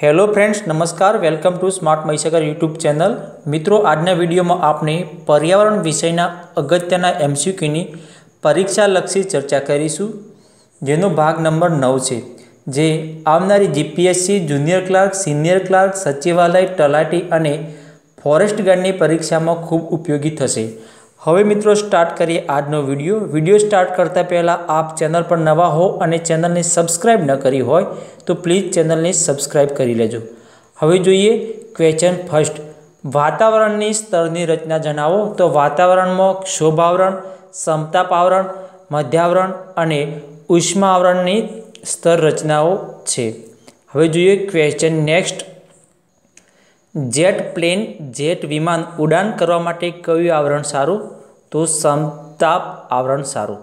hello friends નમસ્કાર welcome to smart Mahisagar YouTube channel મિત્રો આજના વિડીયોમાં આપણે પર્યાવરણ વિષયના અગત્યના એમસીક્યુની પરીક્ષાલક્ષી ચર્ચા કરીશું જેનો ભાગ નંબર નવ છે જે આવનારી GPSC junior clerk senior clerk સચિવાલય તલાટી અને ફોરેસ્ટ ગાર્ડની પરીક્ષામાં ખૂબ ઉપયોગી થશે હવે મિત્રો સ્ટાર્ટ કરીએ આજનો વિડીયો વિડીયો સ્ટાર્ટ કરતાં પહેલાં આપ ચેનલ પર નવા હો અને ચેનલને સબસ્ક્રાઇબ ન કરી હોય તો પ્લીઝ ચેનલને સબસ્ક્રાઇબ કરી લેજો હવે જોઈએ ક્વેશ્ચન ફર્સ્ટ વાતાવરણની સ્તરની રચના જણાવો તો વાતાવરણમાં ક્ષોભાવરણ આવરણ મધ્યાવરણ અને ઉષ્માવરણની સ્તર રચનાઓ છે હવે જોઈએ question next jet plane jet વિમાન ઉડાન કરવા માટે કયું આવરણ સારું તો સમતાપ આવરણ સારું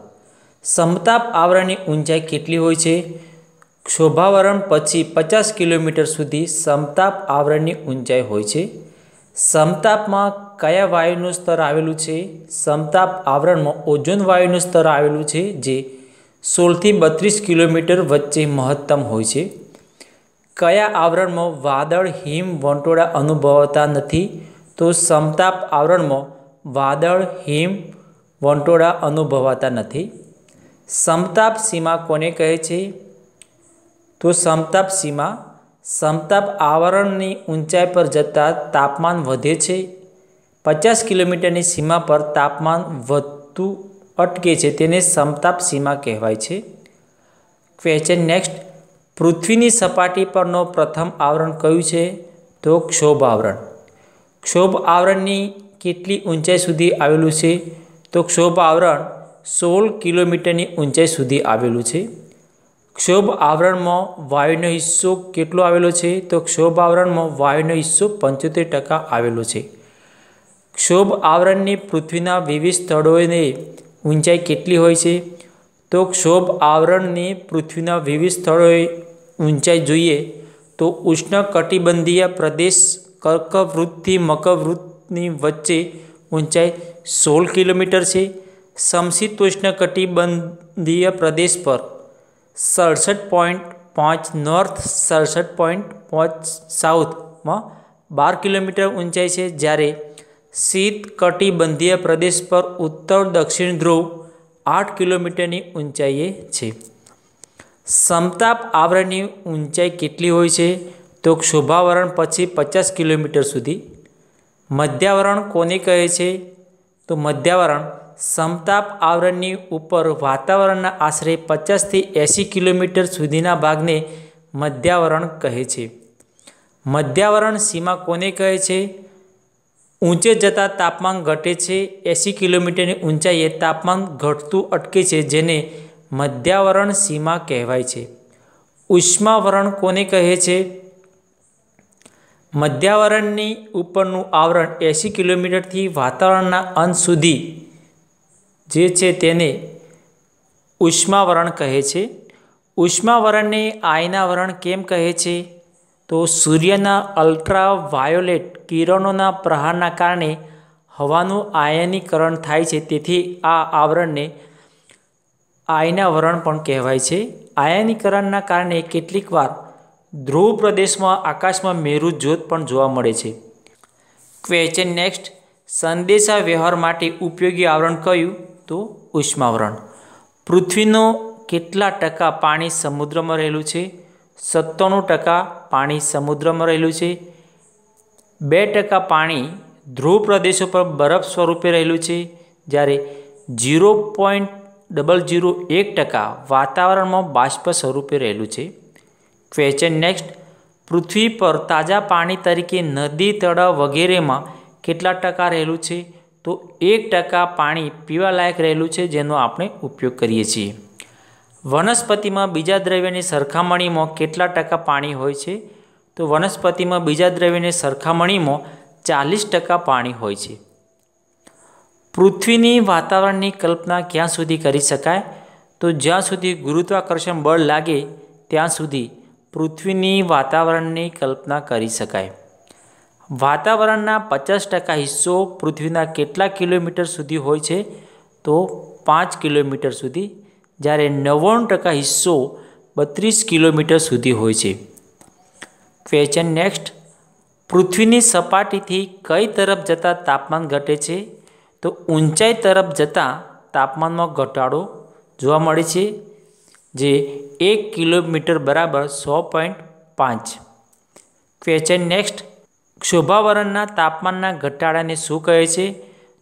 સમતાપ આવરણની ઊંચાઈ કેટલી હોય છે શોભાવરણ પછી પચાસ કિલોમીટર સુધી સમતાપ આવરણની ઊંચાઈ હોય છે સમતાપમાં કયા વાયુનું સ્તર આવેલું છે સમતાપ આવરણમાં ઓઝોન વાયુનું સ્તર આવેલું છે જે સોળથી બત્રીસ કિલોમીટર વચ્ચે મહત્તમ હોય છે કયા આવરણમાં વાદળ હિમ વંટોળા અનુભવાતા નથી તો સમતાપ આવરણમાં વાદળ હિમ વંટોળા અનુભવાતા નથી સમતાપ સીમા કોને કહે છે તો સમતાપ સીમા સમતાપ આવરણની ઊંચાઈ પર જતાં તાપમાન વધે છે પચાસ કિલોમીટરની સીમા પર તાપમાન વધતું અટકે છે તેને સમતાપ સીમા કહેવાય છે ક્વેશ્ચન નેક્સ્ટ પૃથ્વીની સપાટી પરનો પ્રથમ આવરણ કયું છે તો ક્ષોભ આવરણ ક્ષોભ આવરણની કેટલી ઊંચાઈ સુધી આવેલું છે તો ક્ષોભ આવરણ સોળ કિલોમીટરની ઊંચાઈ સુધી આવેલું છે ક્ષોભ આવરણમાં વાયુનો હિસ્સો કેટલો આવેલો છે તો ક્ષોભ આવરણમાં વાયુનો હિસ્સો પંચોતેર ટકા આવેલો છે ક્ષોભ આવરણની પૃથ્વીના વિવિધ સ્થળોએ ઊંચાઈ કેટલી હોય છે તો ક્ષોભ આવરણની પૃથ્વીના વિવિધ સ્થળોએ ઊંચાઈ જોઈએ તો ઉષ્ણકટિબંધીય પ્રદેશ કર્કવૃત્તથી મકરવૃત્તની વચ્ચે ઊંચાઈ સોળ કિલોમીટર છે સમશીતોષ્ણ કટિબંધીય પ્રદેશ પર સડસઠ પોઈન્ટ પાંચ નોર્થ સડસઠ પોઈન્ટ પાંચ સાઉથમાં બાર કિલોમીટર ઊંચાઈ છે જ્યારે શીત કટિબંધીય પ્રદેશ પર ઉત્તર દક્ષિણ ધ્રુવ આઠ કિલોમીટરની ઊંચાઈએ છે સમતાપ આવરણની ઊંચાઈ કેટલી હોય છે તો શોભાવરણ પછી પચાસ કિલોમીટર સુધી મધ્યાવરણ કોને કહે છે તો મધ્યાવરણ સમતાપ આવરણની ઉપર વાતાવરણના આશરે પચાસથી એંસી કિલોમીટર સુધીના ભાગને મધ્યાવરણ કહે છે મધ્યાવરણ સીમા કોને કહે છે ઊંચે જતાં તાપમાન ઘટે છે એંસી કિલોમીટરની ઊંચાઈએ તાપમાન ઘટતું અટકે છે જેને મધ્યાવરણ સીમા કહેવાય છે ઉષ્માવરણ કોને કહે છે મધ્યાવરણની ઉપરનું આવરણ એંસી કિલોમીટરથી વાતાવરણના અંત સુધી જે છે તેને ઉષ્માવરણ કહે છે ઉષ્માવરણને આયનાવરણ કેમ કહે છે તો સૂર્યના અલ્ટ્રાવાયોલેટ કિરણોના પ્રહારના કારણે હવાનું આયનીકરણ થાય છે તેથી આ આવરણને આયનાવરણ પણ કહેવાય છે આયનીકરણના કારણે કેટલીકવાર ધ્રુવ પ્રદેશમાં આકાશમાં મેરુ જ્યોત પણ જોવા મળે છે ક્વેશ્ચન નેક્સ્ટ સંદેશા વ્યવહાર માટે ઉપયોગી આવરણ કયું તો ઉષ્માવરણ પૃથ્વીનો કેટલા ટકા પાણી સમુદ્રમાં રહેલું છે સત્તાણું ટકા પાણી સમુદ્રમાં રહેલું છે બે ટકા પાણી ધ્રુવ પ્રદેશો પર બરફ સ્વરૂપે રહેલું છે જ્યારે ઝીરો પોઈન્ટ ડબલ ઝીરો એક ટકા વાતાવરણમાં બાષ્પ સ્વરૂપે રહેલું છે ક્વેશ્ચન નેક્સ્ટ પૃથ્વી પર તાજા પાણી તરીકે નદી તળાવ વગેરેમાં કેટલા ટકા રહેલું છે તો એક ટકા પાણી પીવાલાયક રહેલું છે જેનો આપણે ઉપયોગ કરીએ છીએ વનસ્પતિમાં બીજા દ્રવ્યની સરખામણીમાં કેટલા ટકા પાણી હોય છે તો વનસ્પતિમાં બીજા દ્રવ્યની સરખામણીમાં ચાલીસ ટકા પાણી હોય છે પૃથ્વીની વાતાવરણની કલ્પના ક્યાં સુધી કરી શકાય તો જ્યાં સુધી ગુરુત્વાકર્ષણ બળ લાગે ત્યાં સુધી પૃથ્વીની વાતાવરણની કલ્પના કરી શકાય વાતાવરણના પચાસ ટકા હિસ્સો પૃથ્વીના કેટલા કિલોમીટર સુધી હોય છે તો પાંચ કિલોમીટર સુધી જ્યારે નવ્વાણું ટકા હિસ્સો બત્રીસ કિલોમીટર સુધી હોય છે ક્વેશ્ચન નેક્સ્ટ પૃથ્વીની સપાટીથી કઈ તરફ જતાં તાપમાન ઘટે છે તો ઊંચાઈ તરફ જતાં તાપમાનમાં ઘટાડો જોવા મળે છે જે એક કિલોમીટર બરાબર સો પોઈન્ટ પાંચ ક્વેશ્ચન નેક્સ્ટ શોભાવરણના તાપમાનના ઘટાડાને શું કહે છે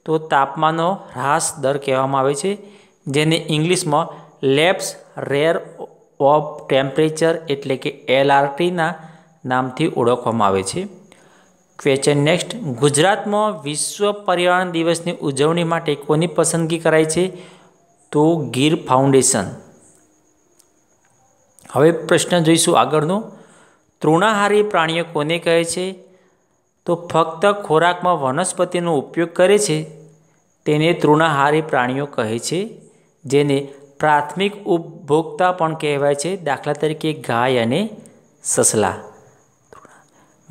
તો તાપમાનનો હ્રાસ દર કહેવામાં આવે છે જેને ઇંગ્લિશમાં લેબ્સ રેર ઓફ ટેમ્પરેચર એટલે કે એલઆરટીના નામથી ઓળખવામાં આવે છે ક્વેશ્ચન નેક્સ્ટ ગુજરાતમાં વિશ્વ પર્યાવરણ દિવસની ઉજવણી માટે કોની પસંદગી કરાય છે તો ગીર ફાઉન્ડેશન હવે પ્રશ્ન જોઈશું આગળનો તૃણાહારી પ્રાણીઓ કોને કહે છે તો ફક્ત ખોરાકમાં વનસ્પતિનો ઉપયોગ કરે છે તેને તૃણાહારી પ્રાણીઓ કહે છે જેને પ્રાથમિક ઉપભોક્તા પણ કહેવાય છે દાખલા તરીકે ગાય અને સસલા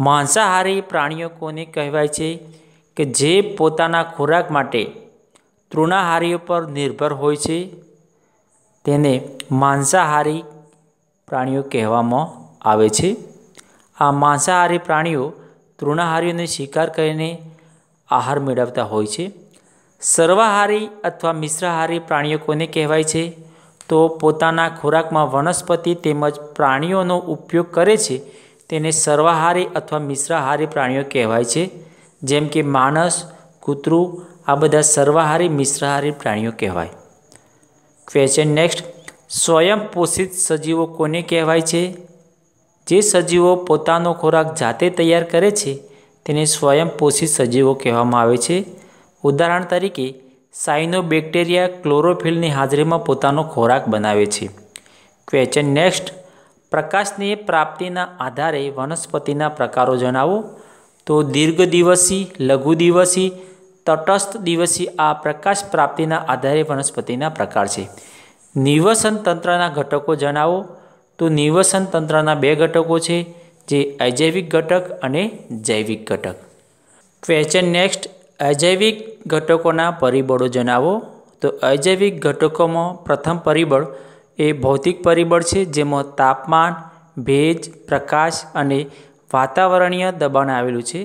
માંસાહારી પ્રાણીઓ કોને કહેવાય છે કે જે પોતાના ખોરાક માટે તૃણાહારીઓ પર નિર્ભર હોય છે તેને માંસાહારી પ્રાણીઓ કહેવામાં આવે છે આ માંસાહારી પ્રાણીઓ તૃણાહારીઓને શિકાર કરીને આહાર મેળવતા હોય છે સર્વાહારી અથવા મિશ્રાહારી પ્રાણીઓ કોને કહેવાય છે તો પોતાના ખોરાકમાં વનસ્પતિ તેમજ પ્રાણીઓનો ઉપયોગ કરે છે તેને સર્વાહારી અથવા મિશ્રાહારી પ્રાણીઓ કહેવાય છે જેમ કે માણસ કૂતરું આ બધા સર્વાહારી મિશ્રાહારી પ્રાણીઓ કહેવાય ક્વેશ્ચન નેક્સ્ટ સ્વયંપોષિત સજીવો કોને કહેવાય છે જે સજીવો પોતાનો ખોરાક જાતે તૈયાર કરે છે તેને સ્વયંપોષિત સજીવો કહેવામાં આવે છે ઉદાહરણ તરીકે સાયનોબેક્ટેરિયા ક્લોરોફિલની હાજરીમાં પોતાનો ખોરાક બનાવે છે ક્વેશ્ચન નેક્સ્ટ પ્રકાશની પ્રાપ્તિના આધારે વનસ્પતિના પ્રકારો જણાવો તો દીર્ઘ દિવસી લઘુ દિવસી તટસ્થ દિવસી આ પ્રકાશ પ્રાપ્તિના આધારે વનસ્પતિના પ્રકાર છે નિવસન તંત્રના ઘટકો જણાવો તો નિવસન તંત્રના બે ઘટકો છે જે અજૈવિક ઘટક અને જૈવિક ઘટક ક્વેશ્ચન નેક્સ્ટ અજૈવિક ઘટકોના પરિબળો જણાવો તો અજૈવિક ઘટકોમાં પ્રથમ પરિબળ એ ભૌતિક પરિબળ છે જેમાં તાપમાન ભેજ પ્રકાશ અને વાતાવરણીય દબાણ આવેલું છે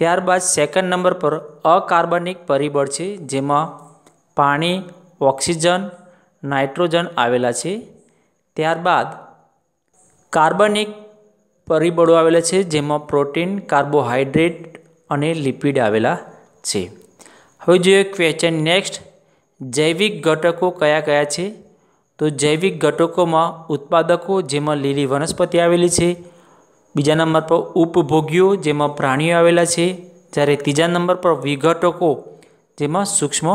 ત્યારબાદ સેકન્ડ નંબર પર અકાર્બનિક પરિબળ છે જેમાં પાણી ઓક્સિજન નાઇટ્રોજન આવેલા છે ત્યારબાદ કાર્બનિક પરિબળો આવેલા છે જેમાં પ્રોટીન કાર્બોહાઈડ્રેટ અને લિપિડ આવેલા છે હવે જોઈએ ક્વેશ્ચન નેક્સ્ટ જૈવિક ઘટકો કયા કયા છે તો જૈવિક ઘટકોમાં ઉત્પાદકો જેમાં લીલી વનસ્પતિ આવેલી છે બીજા નંબર પર ઉપભોગ્યો જેમાં પ્રાણીઓ આવેલા છે જ્યારે ત્રીજા નંબર પર વિઘટકો જેમાં સૂક્ષ્મ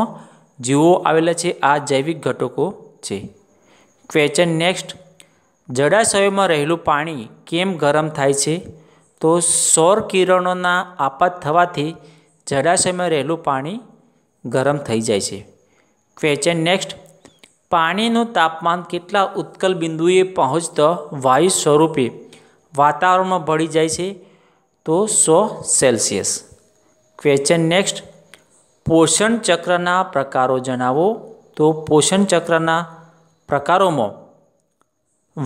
જીવો આવેલા છે આ જૈવિક ઘટકો છે ક્વેશ્ચન નેક્સ્ટ જળાશયોમાં રહેલું પાણી કેમ ગરમ થાય છે તો સૌર કિરણોના આપાત થવાથી જળાશયમાં રહેલું પાણી ગરમ થઈ જાય છે ક્વેચન નેક્સ્ટ પાણીનું તાપમાન કેટલા ઉત્કલ બિંદુએ પહોંચતા વાયુ સ્વરૂપે વાતાવરણમાં ભળી જાય છે તો સો સેલ્સિયસ ક્વેચન નેક્સ્ટ પોષણ ચક્રના પ્રકારો જણાવો તો પોષણ ચક્રના પ્રકારોમાં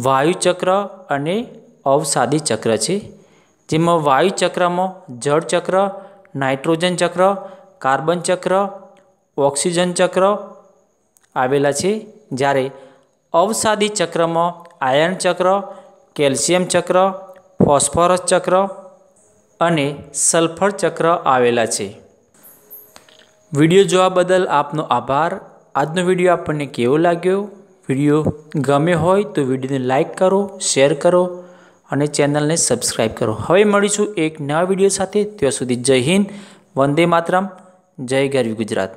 વાયુચક્ર અને અવસાદી ચક્ર છે જેમાં વાયુચક્રમાં જળચક્ર નાઇટ્રોજન ચક્ર કાર્બન ચક્ર ઓક્સિજન ચક્ર આવેલા છે જ્યારે અવસાદી ચક્રમાં આયર્ન ચક્ર કેલ્શિયમ ચક્ર ફોસ્ફરસ ચક્ર અને સલ્ફર ચક્ર આવેલા છે વિડીયો જોવા બદલ આપનો આભાર આજનો વિડીયો આપણને કેવો લાગ્યો વિડીયો ગમે હોય તો વિડીયોને લાઇક કરો શેર કરો અને ચેનલને સબસ્ક્રાઈબ કરો હવે મળીશું એક નવા વિડીયો સાથે ત્યાં સુધી જય હિન્દ વંદે માતરમ જય ગરવી ગુજરાત